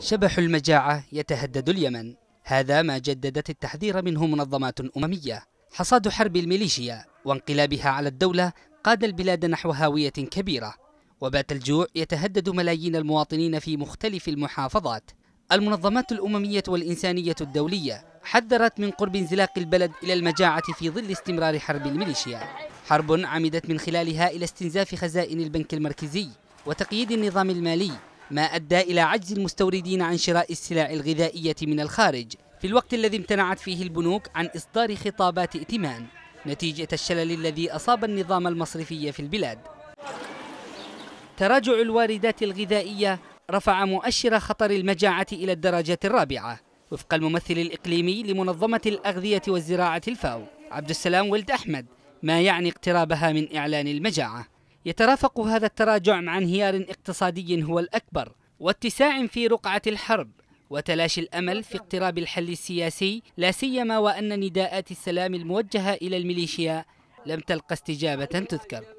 شبح المجاعة يتهدد اليمن هذا ما جددت التحذير منه منظمات أممية حصاد حرب الميليشيا وانقلابها على الدولة قاد البلاد نحو هاوية كبيرة وبات الجوع يتهدد ملايين المواطنين في مختلف المحافظات المنظمات الأممية والإنسانية الدولية حذرت من قرب انزلاق البلد إلى المجاعة في ظل استمرار حرب الميليشيا حرب عمدت من خلالها إلى استنزاف خزائن البنك المركزي وتقييد النظام المالي ما أدى إلى عجز المستوردين عن شراء السلع الغذائية من الخارج في الوقت الذي امتنعت فيه البنوك عن إصدار خطابات ائتمان نتيجة الشلل الذي أصاب النظام المصرفي في البلاد تراجع الواردات الغذائية رفع مؤشر خطر المجاعة إلى الدرجة الرابعة وفق الممثل الإقليمي لمنظمة الأغذية والزراعة الفاو عبد السلام ولد أحمد ما يعني اقترابها من إعلان المجاعة يترافق هذا التراجع مع انهيار اقتصادي هو الأكبر واتساع في رقعة الحرب وتلاشي الأمل في اقتراب الحل السياسي لا سيما وأن نداءات السلام الموجهة إلى الميليشيا لم تلق استجابة تذكر